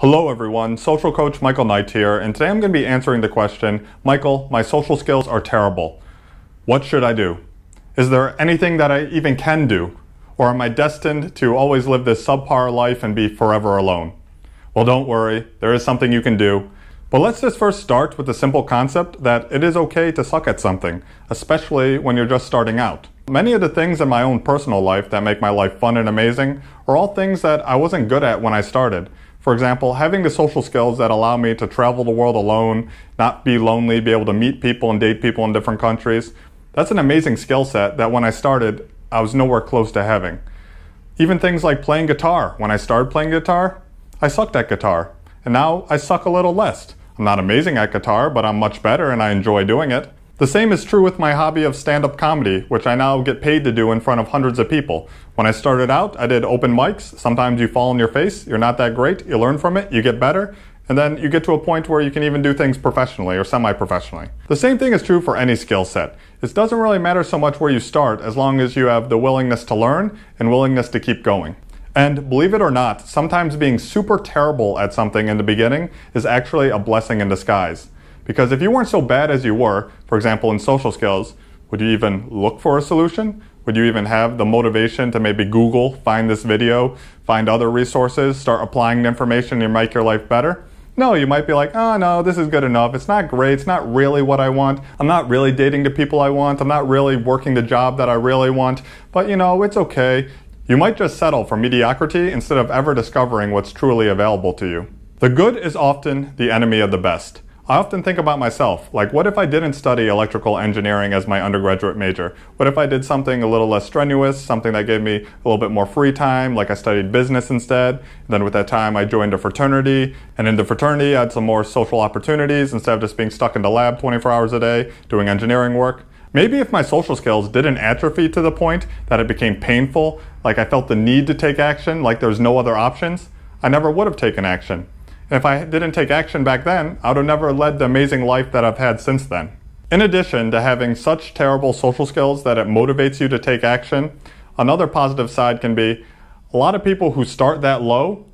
Hello everyone, social coach Michael Knight here, and today I'm going to be answering the question, Michael, my social skills are terrible. What should I do? Is there anything that I even can do? Or am I destined to always live this subpar life and be forever alone? Well, don't worry, there is something you can do. But let's just first start with the simple concept that it is okay to suck at something, especially when you're just starting out. Many of the things in my own personal life that make my life fun and amazing are all things that I wasn't good at when I started, for example, having the social skills that allow me to travel the world alone, not be lonely, be able to meet people and date people in different countries, that's an amazing skill set that when I started, I was nowhere close to having. Even things like playing guitar. When I started playing guitar, I sucked at guitar. And now I suck a little less. I'm not amazing at guitar, but I'm much better and I enjoy doing it. The same is true with my hobby of stand up comedy, which I now get paid to do in front of hundreds of people. When I started out, I did open mics. Sometimes you fall on your face, you're not that great, you learn from it, you get better, and then you get to a point where you can even do things professionally or semi professionally. The same thing is true for any skill set. It doesn't really matter so much where you start as long as you have the willingness to learn and willingness to keep going. And believe it or not, sometimes being super terrible at something in the beginning is actually a blessing in disguise. Because if you weren't so bad as you were, for example, in social skills, would you even look for a solution? Would you even have the motivation to maybe Google, find this video, find other resources, start applying the information and make your life better? No, you might be like, oh no, this is good enough. It's not great. It's not really what I want. I'm not really dating the people I want. I'm not really working the job that I really want. But you know, it's okay. You might just settle for mediocrity instead of ever discovering what's truly available to you. The good is often the enemy of the best. I often think about myself, like what if I didn't study electrical engineering as my undergraduate major? What if I did something a little less strenuous, something that gave me a little bit more free time, like I studied business instead? And then with that time I joined a fraternity, and in the fraternity I had some more social opportunities instead of just being stuck in the lab 24 hours a day doing engineering work. Maybe if my social skills didn't atrophy to the point that it became painful, like I felt the need to take action, like there's no other options, I never would have taken action. If I didn't take action back then, I would have never led the amazing life that I've had since then. In addition to having such terrible social skills that it motivates you to take action, another positive side can be a lot of people who start that low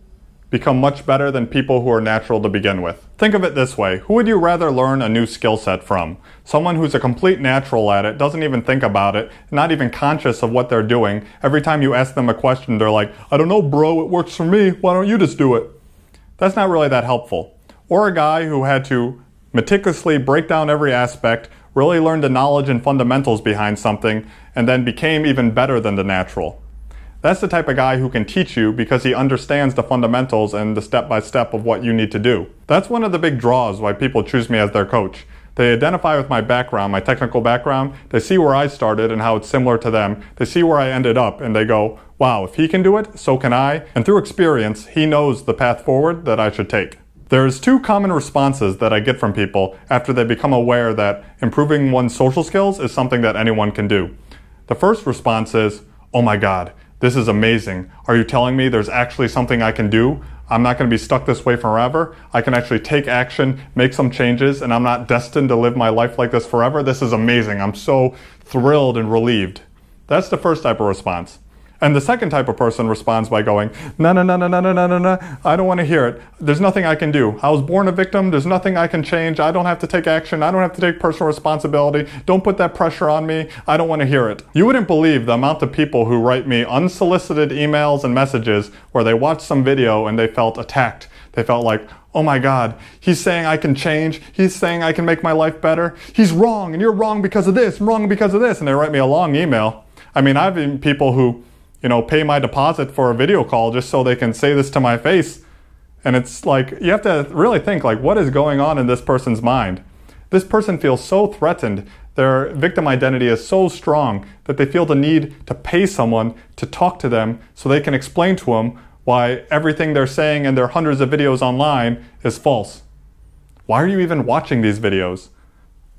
become much better than people who are natural to begin with. Think of it this way who would you rather learn a new skill set from? Someone who's a complete natural at it, doesn't even think about it, not even conscious of what they're doing. Every time you ask them a question, they're like, I don't know, bro, it works for me. Why don't you just do it? That's not really that helpful. Or a guy who had to meticulously break down every aspect, really learn the knowledge and fundamentals behind something, and then became even better than the natural. That's the type of guy who can teach you because he understands the fundamentals and the step by step of what you need to do. That's one of the big draws why people choose me as their coach. They identify with my background, my technical background. They see where I started and how it's similar to them. They see where I ended up and they go, wow, if he can do it, so can I. And through experience, he knows the path forward that I should take. There's two common responses that I get from people after they become aware that improving one's social skills is something that anyone can do. The first response is, oh my God, this is amazing. Are you telling me there's actually something I can do? I'm not going to be stuck this way forever. I can actually take action, make some changes, and I'm not destined to live my life like this forever. This is amazing. I'm so thrilled and relieved. That's the first type of response. And the second type of person responds by going, no, no, no, no, no, no, no, no, no, I don't want to hear it. There's nothing I can do. I was born a victim. There's nothing I can change. I don't have to take action. I don't have to take personal responsibility. Don't put that pressure on me. I don't want to hear it. You wouldn't believe the amount of people who write me unsolicited emails and messages where they watched some video and they felt attacked. They felt like, oh my God, he's saying I can change. He's saying I can make my life better. He's wrong and you're wrong because of this, wrong because of this. And they write me a long email. I mean, I've been people who you know, pay my deposit for a video call just so they can say this to my face. And it's like, you have to really think, like, what is going on in this person's mind? This person feels so threatened, their victim identity is so strong that they feel the need to pay someone to talk to them so they can explain to them why everything they're saying in their hundreds of videos online is false. Why are you even watching these videos?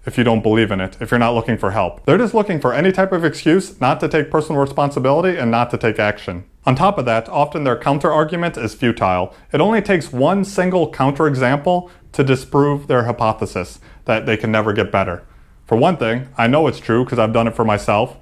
if you don't believe in it, if you're not looking for help. They're just looking for any type of excuse not to take personal responsibility and not to take action. On top of that, often their counterargument is futile. It only takes one single counterexample to disprove their hypothesis that they can never get better. For one thing, I know it's true because I've done it for myself.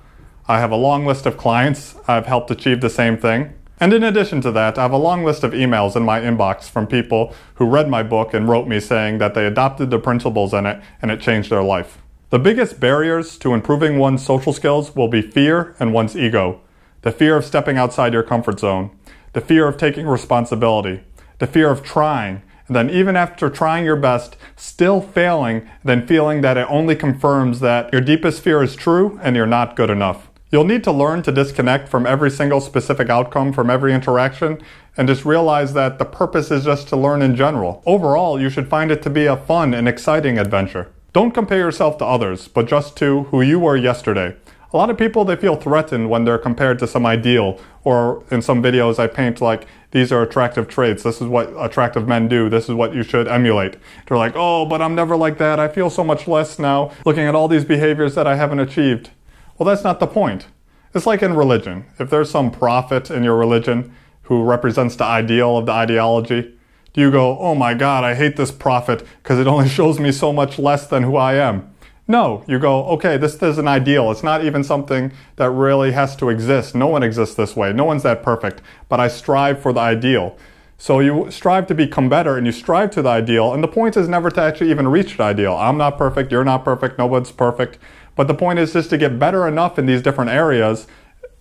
I have a long list of clients I've helped achieve the same thing. And in addition to that, I have a long list of emails in my inbox from people who read my book and wrote me saying that they adopted the principles in it and it changed their life. The biggest barriers to improving one's social skills will be fear and one's ego, the fear of stepping outside your comfort zone, the fear of taking responsibility, the fear of trying, and then even after trying your best, still failing, then feeling that it only confirms that your deepest fear is true and you're not good enough. You'll need to learn to disconnect from every single specific outcome from every interaction and just realize that the purpose is just to learn in general. Overall, you should find it to be a fun and exciting adventure. Don't compare yourself to others, but just to who you were yesterday. A lot of people, they feel threatened when they're compared to some ideal, or in some videos I paint like, these are attractive traits, this is what attractive men do, this is what you should emulate. They're like, oh, but I'm never like that, I feel so much less now, looking at all these behaviors that I haven't achieved. Well, that's not the point. It's like in religion. If there's some prophet in your religion who represents the ideal of the ideology, do you go, oh my God, I hate this prophet because it only shows me so much less than who I am? No, you go, okay, this is an ideal. It's not even something that really has to exist. No one exists this way. No one's that perfect, but I strive for the ideal. So you strive to become better and you strive to the ideal. And the point is never to actually even reach the ideal. I'm not perfect. You're not perfect. Nobody's perfect. But the point is just to get better enough in these different areas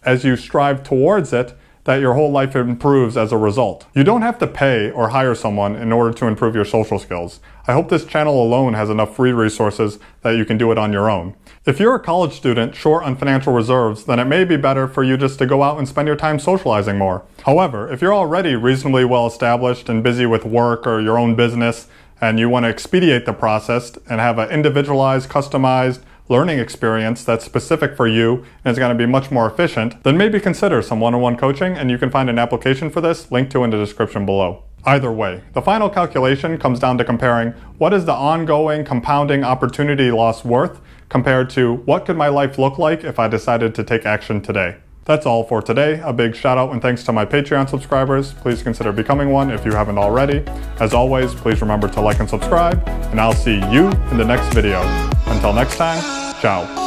as you strive towards it that your whole life improves as a result. You don't have to pay or hire someone in order to improve your social skills. I hope this channel alone has enough free resources that you can do it on your own. If you're a college student short on financial reserves, then it may be better for you just to go out and spend your time socializing more. However, if you're already reasonably well established and busy with work or your own business, and you want to expedite the process and have an individualized, customized, learning experience that's specific for you and is going to be much more efficient, then maybe consider some one on one coaching, and you can find an application for this linked to in the description below. Either way, the final calculation comes down to comparing what is the ongoing compounding opportunity loss worth compared to what could my life look like if I decided to take action today. That's all for today. A big shout out and thanks to my Patreon subscribers. Please consider becoming one if you haven't already. As always, please remember to like and subscribe, and I'll see you in the next video. Until next time, ciao.